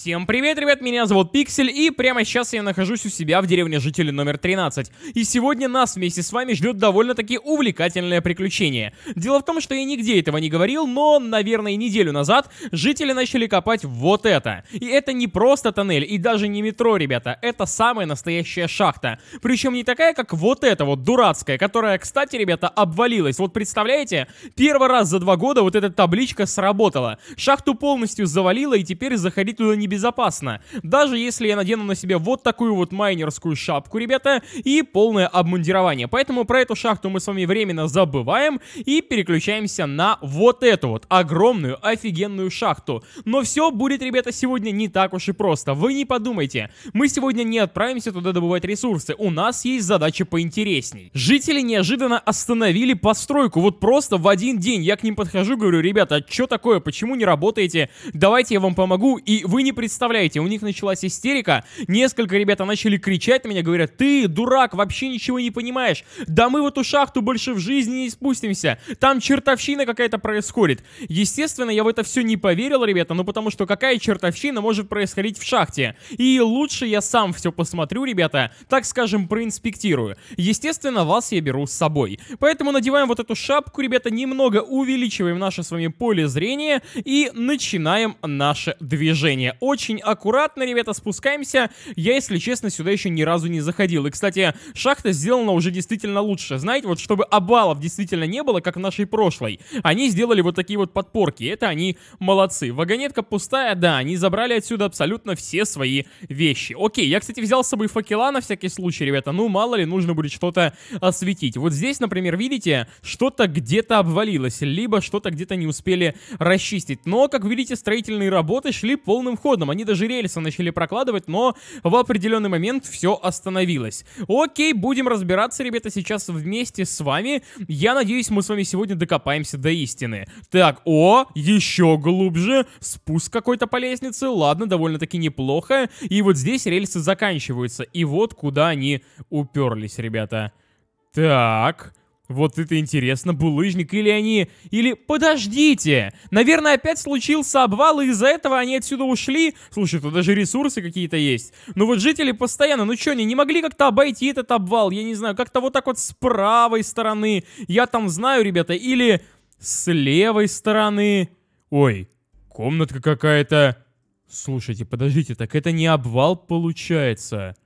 Всем привет, ребят, меня зовут Пиксель, и прямо сейчас я нахожусь у себя в деревне жителей номер 13. И сегодня нас вместе с вами ждет довольно-таки увлекательное приключение. Дело в том, что я нигде этого не говорил, но, наверное, неделю назад жители начали копать вот это. И это не просто тоннель, и даже не метро, ребята, это самая настоящая шахта. Причем не такая, как вот эта вот дурацкая, которая, кстати, ребята, обвалилась. Вот представляете, первый раз за два года вот эта табличка сработала. Шахту полностью завалила, и теперь заходить туда не небезопасно. Даже если я надену на себя вот такую вот майнерскую шапку, ребята, и полное обмундирование. Поэтому про эту шахту мы с вами временно забываем и переключаемся на вот эту вот огромную, офигенную шахту. Но все будет, ребята, сегодня не так уж и просто. Вы не подумайте. Мы сегодня не отправимся туда добывать ресурсы. У нас есть задача поинтересней. Жители неожиданно остановили постройку. Вот просто в один день я к ним подхожу, говорю, ребята, а что такое, почему не работаете? Давайте я вам помогу. И вы не представляете, у них началась истерика, несколько ребят начали кричать на меня, говорят, ты, дурак, вообще ничего не понимаешь, да мы в эту шахту больше в жизни не спустимся, там чертовщина какая-то происходит. Естественно, я в это все не поверил, ребята, ну потому что какая чертовщина может происходить в шахте? И лучше я сам все посмотрю, ребята, так скажем, проинспектирую. Естественно, вас я беру с собой. Поэтому надеваем вот эту шапку, ребята, немного увеличиваем наше с вами поле зрения и начинаем наше движение очень аккуратно, ребята, спускаемся. Я, если честно, сюда еще ни разу не заходил. И, кстати, шахта сделана уже действительно лучше. Знаете, вот чтобы обалов действительно не было, как в нашей прошлой. Они сделали вот такие вот подпорки. Это они молодцы. Вагонетка пустая, да, они забрали отсюда абсолютно все свои вещи. Окей, я, кстати, взял с собой факела на всякий случай, ребята. Ну, мало ли, нужно будет что-то осветить. Вот здесь, например, видите, что-то где-то обвалилось, либо что-то где-то не успели расчистить. Но, как видите, строительные работы шли полным ходом годом. Они даже рельсы начали прокладывать, но в определенный момент все остановилось. Окей, будем разбираться, ребята, сейчас вместе с вами. Я надеюсь, мы с вами сегодня докопаемся до истины. Так, о, еще глубже. Спуск какой-то по лестнице. Ладно, довольно-таки неплохо. И вот здесь рельсы заканчиваются. И вот куда они уперлись, ребята. Так, вот это интересно, булыжник, или они... Или... Подождите! Наверное, опять случился обвал, и из-за этого они отсюда ушли? Слушай, тут даже ресурсы какие-то есть. Ну вот жители постоянно, ну что, они не могли как-то обойти этот обвал? Я не знаю, как-то вот так вот с правой стороны. Я там знаю, ребята, или с левой стороны. Ой, комнатка какая-то... Слушайте, подождите, так это не обвал получается?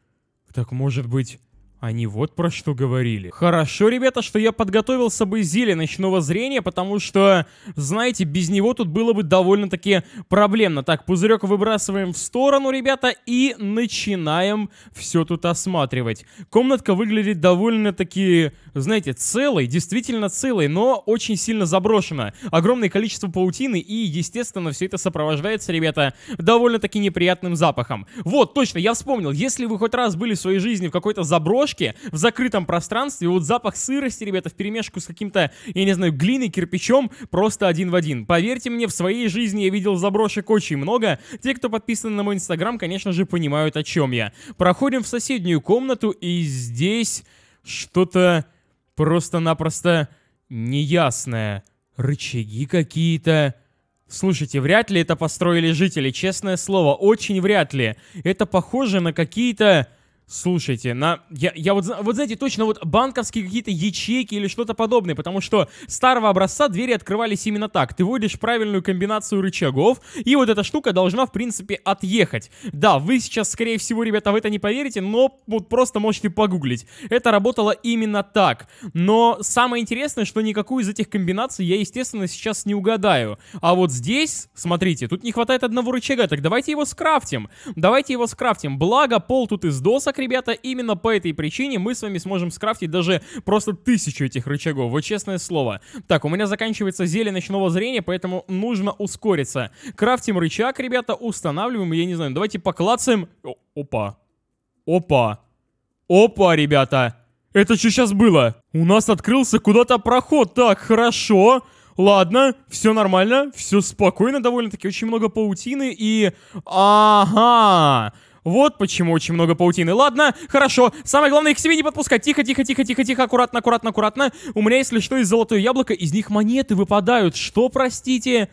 Так может быть... Они вот про что говорили. Хорошо, ребята, что я подготовил с собой зелье ночного зрения, потому что, знаете, без него тут было бы довольно-таки проблемно. Так, пузырек выбрасываем в сторону, ребята, и начинаем все тут осматривать. Комнатка выглядит довольно-таки, знаете, целой, действительно целой, но очень сильно заброшена. Огромное количество паутины и, естественно, все это сопровождается, ребята, довольно-таки неприятным запахом. Вот, точно, я вспомнил, если вы хоть раз были в своей жизни в какой-то заброшенной, картошки в закрытом пространстве, вот запах сырости, ребята, в перемешку с каким-то, я не знаю, глиной, кирпичом, просто один в один. Поверьте мне, в своей жизни я видел заброшек очень много. Те, кто подписаны на мой инстаграм, конечно же, понимают, о чем я. Проходим в соседнюю комнату, и здесь что-то просто-напросто неясное. Рычаги какие-то... Слушайте, вряд ли это построили жители, честное слово, очень вряд ли. Это похоже на какие-то Слушайте, на... я, я вот, вот знаете, точно вот банковские какие-то ячейки или что-то подобное, потому что старого образца двери открывались именно так. Ты вводишь правильную комбинацию рычагов, и вот эта штука должна, в принципе, отъехать. Да, вы сейчас, скорее всего, ребята, в это не поверите, но вот просто можете погуглить. Это работало именно так. Но самое интересное, что никакую из этих комбинаций я, естественно, сейчас не угадаю. А вот здесь, смотрите, тут не хватает одного рычага, так давайте его скрафтим. Давайте его скрафтим. Благо, пол тут из досок, ребята, именно по этой причине мы с вами сможем скрафтить даже просто тысячу этих рычагов, вот честное слово. Так, у меня заканчивается зелье ночного зрения, поэтому нужно ускориться. Крафтим рычаг, ребята, устанавливаем, я не знаю, давайте поклацаем... О, опа. Опа. Опа, ребята. Это что сейчас было? У нас открылся куда-то проход. Так, хорошо. Ладно, все нормально, все спокойно довольно-таки. Очень много паутины и... Ага! Вот почему очень много паутины. Ладно, хорошо. Самое главное, их к себе не подпускать. Тихо, тихо, тихо, тихо, тихо. Аккуратно, аккуратно, аккуратно. У меня, если что, есть золотое яблоко. Из них монеты выпадают. Что, простите? Простите.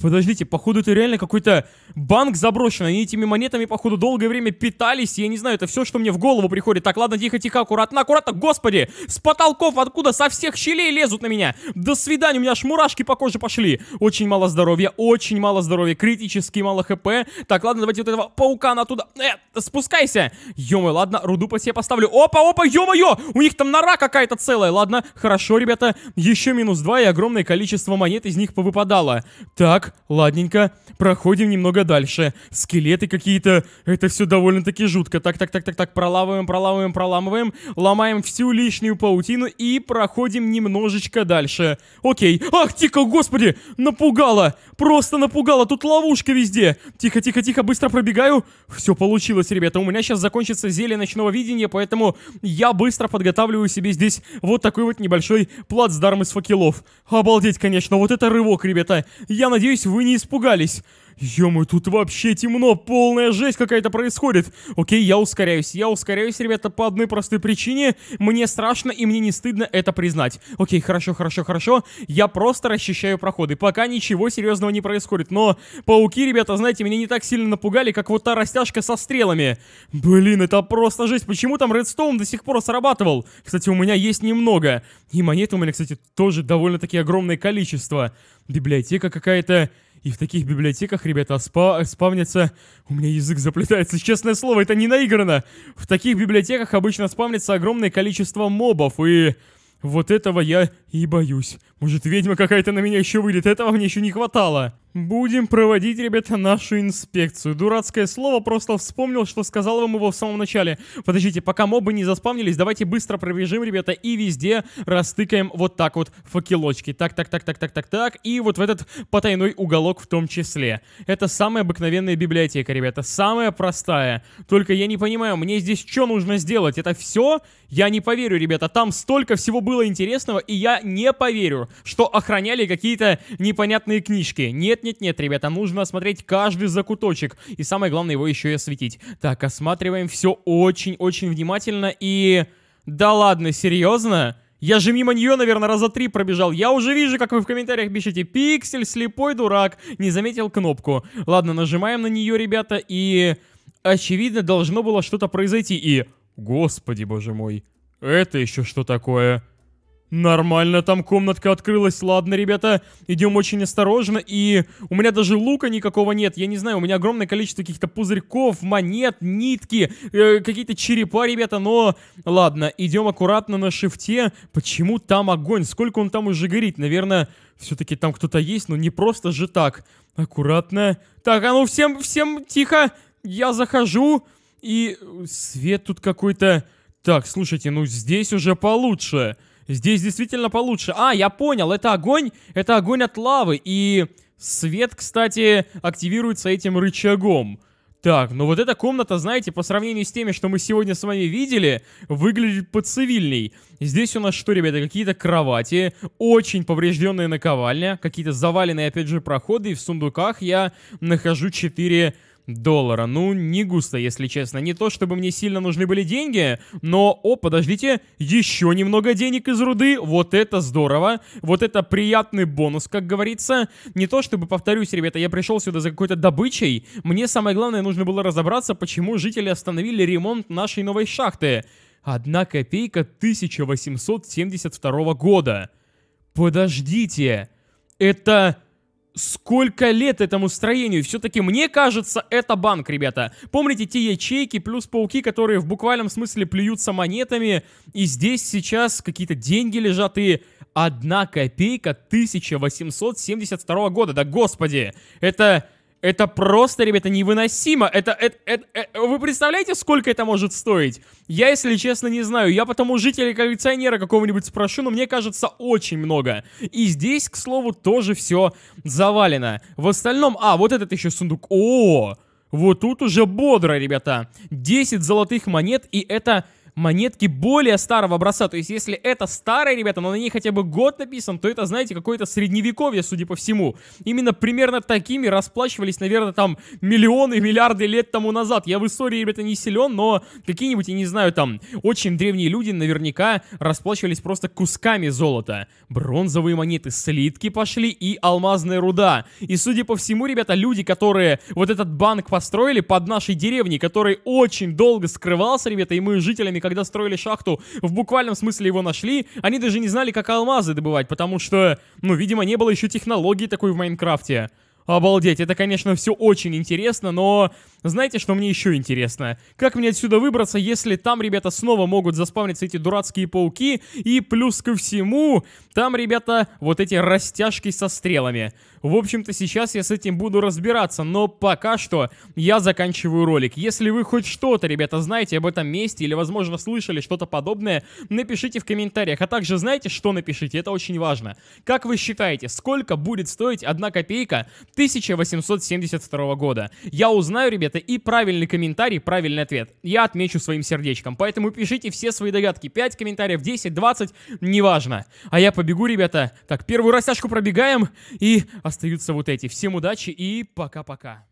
Подождите, походу это реально какой-то банк заброшен. Они этими монетами, походу, долгое время питались. Я не знаю, это все, что мне в голову приходит. Так, ладно, тихо-тихо, аккуратно, аккуратно. Господи, с потолков откуда? Со всех щелей лезут на меня. До свидания, у меня аж мурашки по коже пошли. Очень мало здоровья, очень мало здоровья. Критически мало хп. Так, ладно, давайте вот этого паука на туда. Э, спускайся. Ё-моё, ладно, руду по себе поставлю. Опа-опа, ё-моё, у них там нора какая-то целая. Ладно, хорошо, ребята. Еще минус два и огромное количество монет из них повыпадало. Так, ладненько, проходим немного дальше. Скелеты какие-то, это все довольно-таки жутко. Так, так, так, так, так, проламываем, проламываем, проламываем, ломаем всю лишнюю паутину и проходим немножечко дальше. Окей. Ах, тихо, господи, напугало, просто напугало, тут ловушка везде. Тихо, тихо, тихо, быстро пробегаю. Все получилось, ребята, у меня сейчас закончится зелье ночного видения, поэтому я быстро подготавливаю себе здесь вот такой вот небольшой плацдарм из факелов. Обалдеть, конечно, вот это рывок, ребята. Я надеюсь, вы не испугались. Ё-моё, тут вообще темно, полная жесть какая-то происходит. Окей, я ускоряюсь, я ускоряюсь, ребята, по одной простой причине. Мне страшно и мне не стыдно это признать. Окей, хорошо, хорошо, хорошо. Я просто расчищаю проходы, пока ничего серьезного не происходит. Но пауки, ребята, знаете, меня не так сильно напугали, как вот та растяжка со стрелами. Блин, это просто жесть. Почему там редстоун до сих пор срабатывал? Кстати, у меня есть немного. И монет у меня, кстати, тоже довольно-таки огромное количество. Библиотека какая-то... И в таких библиотеках, ребята, спа спавнится... У меня язык заплетается, честное слово, это не наиграно! В таких библиотеках обычно спавнится огромное количество мобов, и... Вот этого я и боюсь. Может, ведьма какая-то на меня еще выйдет, этого мне еще не хватало. Будем проводить, ребята, нашу инспекцию. Дурацкое слово, просто вспомнил, что сказал вам его в самом начале. Подождите, пока мобы не заспавнились, давайте быстро пробежим, ребята, и везде растыкаем вот так вот факелочки. Так, так, так, так, так, так, так. И вот в этот потайной уголок в том числе. Это самая обыкновенная библиотека, ребята, самая простая. Только я не понимаю, мне здесь что нужно сделать? Это все? Я не поверю, ребята, там столько всего было интересного, и я не поверю, что охраняли какие-то непонятные книжки. Нет, нет-нет-нет, ребята, нужно осмотреть каждый закуточек. И самое главное, его еще и осветить. Так, осматриваем все очень-очень внимательно и... Да ладно, серьезно? Я же мимо нее, наверное, раза три пробежал. Я уже вижу, как вы в комментариях пишете «Пиксель, слепой дурак, не заметил кнопку». Ладно, нажимаем на нее, ребята, и... Очевидно, должно было что-то произойти, и... Господи, боже мой. Это еще что такое? Нормально, там комнатка открылась. Ладно, ребята, идем очень осторожно. И у меня даже лука никакого нет. Я не знаю, у меня огромное количество каких-то пузырьков, монет, нитки, э, какие-то черепа, ребята. Но ладно, идем аккуратно на шифте. Почему там огонь? Сколько он там уже горит? Наверное, все-таки там кто-то есть, но не просто же так. Аккуратно. Так, а ну всем, всем тихо. Я захожу. И свет тут какой-то... Так, слушайте, ну здесь уже получше. Получше. Здесь действительно получше. А, я понял, это огонь, это огонь от лавы. И свет, кстати, активируется этим рычагом. Так, ну вот эта комната, знаете, по сравнению с теми, что мы сегодня с вами видели, выглядит поцивильней. Здесь у нас что, ребята, какие-то кровати, очень поврежденная наковальня, какие-то заваленные, опять же, проходы, и в сундуках я нахожу 4 доллара. Ну, не густо, если честно. Не то, чтобы мне сильно нужны были деньги, но, о, подождите, еще немного денег из руды. Вот это здорово. Вот это приятный бонус, как говорится. Не то, чтобы, повторюсь, ребята, я пришел сюда за какой-то добычей. Мне самое главное нужно было разобраться, почему жители остановили ремонт нашей новой шахты. Одна копейка 1872 года. Подождите, это Сколько лет этому строению? Все-таки мне кажется, это банк, ребята. Помните те ячейки плюс пауки, которые в буквальном смысле плюются монетами, и здесь сейчас какие-то деньги лежат, и одна копейка 1872 года. Да господи, это это просто, ребята, невыносимо. Это, это, это, это, вы представляете, сколько это может стоить? Я, если честно, не знаю. Я потом у жителей коллекционера какого-нибудь спрошу, но мне кажется, очень много. И здесь, к слову, тоже все завалено. В остальном... А, вот этот еще сундук. О, вот тут уже бодро, ребята. 10 золотых монет, и это монетки более старого образца. То есть, если это старые, ребята, но на ней хотя бы год написан, то это, знаете, какое-то средневековье, судя по всему. Именно примерно такими расплачивались, наверное, там миллионы, миллиарды лет тому назад. Я в истории, ребята, не силен, но какие-нибудь, я не знаю, там, очень древние люди наверняка расплачивались просто кусками золота. Бронзовые монеты, слитки пошли и алмазная руда. И, судя по всему, ребята, люди, которые вот этот банк построили под нашей деревней, который очень долго скрывался, ребята, и мы жителями когда строили шахту, в буквальном смысле его нашли, они даже не знали, как алмазы добывать, потому что, ну, видимо, не было еще технологии такой в Майнкрафте. Обалдеть, это, конечно, все очень интересно, но знаете, что мне еще интересно? Как мне отсюда выбраться, если там, ребята, снова могут заспавниться эти дурацкие пауки, и плюс ко всему, там, ребята, вот эти растяжки со стрелами. В общем-то, сейчас я с этим буду разбираться, но пока что я заканчиваю ролик. Если вы хоть что-то, ребята, знаете об этом месте или, возможно, слышали что-то подобное, напишите в комментариях. А также знаете, что напишите? Это очень важно. Как вы считаете, сколько будет стоить одна копейка 1872 года? Я узнаю, ребята, ответа и правильный комментарий, правильный ответ. Я отмечу своим сердечком. Поэтому пишите все свои догадки. 5 комментариев, 10, 20, неважно. А я побегу, ребята. Так, первую растяжку пробегаем. И остаются вот эти. Всем удачи и пока-пока.